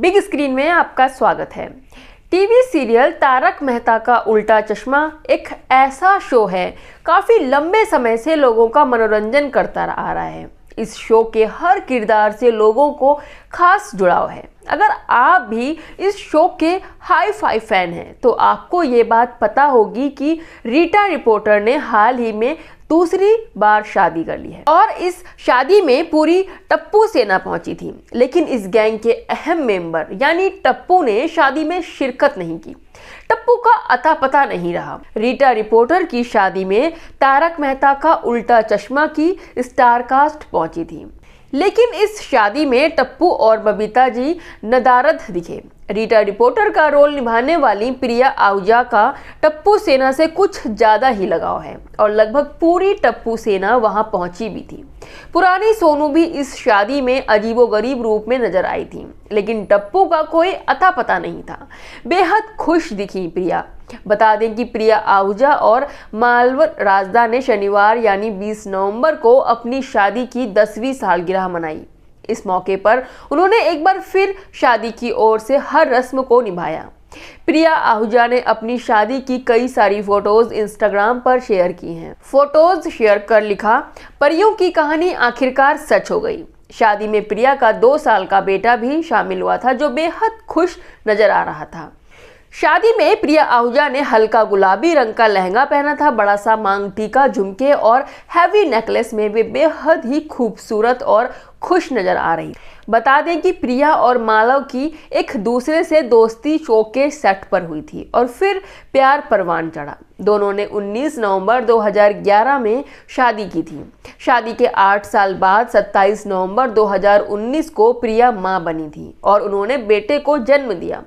big screen में आपका स्वागत है टीवी सीरियल तारक मेहता का उल्टा चश्मा एक ऐसा शो है काफ़ी लंबे समय से लोगों का मनोरंजन करता आ रहा है इस शो के हर किरदार से लोगों को खास जुड़ाव है अगर आप भी इस शो के हाई फाई फैन हैं तो आपको ये बात पता होगी कि रीटा रिपोर्टर ने हाल ही में दूसरी बार शादी कर ली है और इस शादी में पूरी टप्पू सेना पहुंची थी लेकिन इस गैंग के अहम मेंबर यानी टप्पू ने शादी में शिरकत नहीं की टप्पू का अता पता नहीं रहा रीटा रिपोर्टर की शादी में तारक मेहता का उल्टा चश्मा की स्टारकास्ट पहुंची थी लेकिन इस शादी में टप्पू और बबीता जी नदारद दिखे रीटा रिपोर्टर का रोल निभाने वाली प्रिया आहुजा का टप्पू सेना से कुछ ज़्यादा ही लगाव है और लगभग पूरी टप्पू सेना वहां पहुंची भी थी पुरानी सोनू भी इस शादी में अजीबोगरीब रूप में नजर आई थी लेकिन टप्पू का कोई अता पता नहीं था बेहद खुश दिखी प्रिया बता दें कि प्रिया आहूजा और मालवर राजदा ने शनिवार यानी 20 नवंबर को अपनी शादी की दसवीं सालगिरह मनाई इस मौके पर उन्होंने एक बार फिर शादी की ओर से हर रस्म को निभाया प्रिया आहूजा ने अपनी शादी की कई सारी फोटोज इंस्टाग्राम पर शेयर की हैं फोटोज शेयर कर लिखा परियों की कहानी आखिरकार सच हो गई शादी में प्रिया का दो साल का बेटा भी शामिल हुआ था जो बेहद खुश नजर आ रहा था शादी में प्रिया आहूजा ने हल्का गुलाबी रंग का लहंगा पहना था बड़ा सा मांग टीका झुमके और हैवी नेकलेस में वे बेहद ही खूबसूरत और खुश नजर आ रही बता दें कि प्रिया और मालव की एक दूसरे से दोस्ती शो के सेट पर हुई थी और फिर प्यार परवान चढ़ा दोनों ने 19 नवंबर 2011 में शादी की थी शादी के आठ साल बाद 27 नवंबर 2019 को प्रिया मां बनी थी और उन्होंने बेटे को जन्म दिया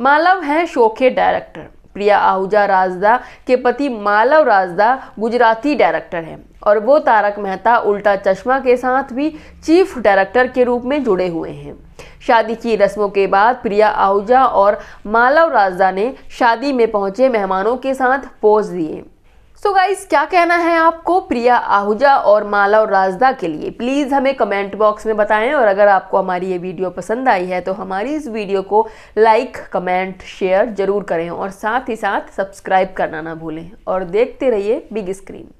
मालव हैं शोखे डायरेक्टर प्रिया आहूजा राजदा के पति मालव राजदा गुजराती डायरेक्टर हैं और वो तारक मेहता उल्टा चश्मा के साथ भी चीफ डायरेक्टर के रूप में जुड़े हुए हैं शादी की रस्मों के बाद प्रिया आहूजा और मालव राजदा ने शादी में पहुंचे मेहमानों के साथ पोज दिए सो so गाइज क्या कहना है आपको प्रिया आहूजा और माला और राजदा के लिए प्लीज़ हमें कमेंट बॉक्स में बताएं और अगर आपको हमारी ये वीडियो पसंद आई है तो हमारी इस वीडियो को लाइक कमेंट शेयर ज़रूर करें और साथ ही साथ सब्सक्राइब करना ना भूलें और देखते रहिए बिग स्क्रीन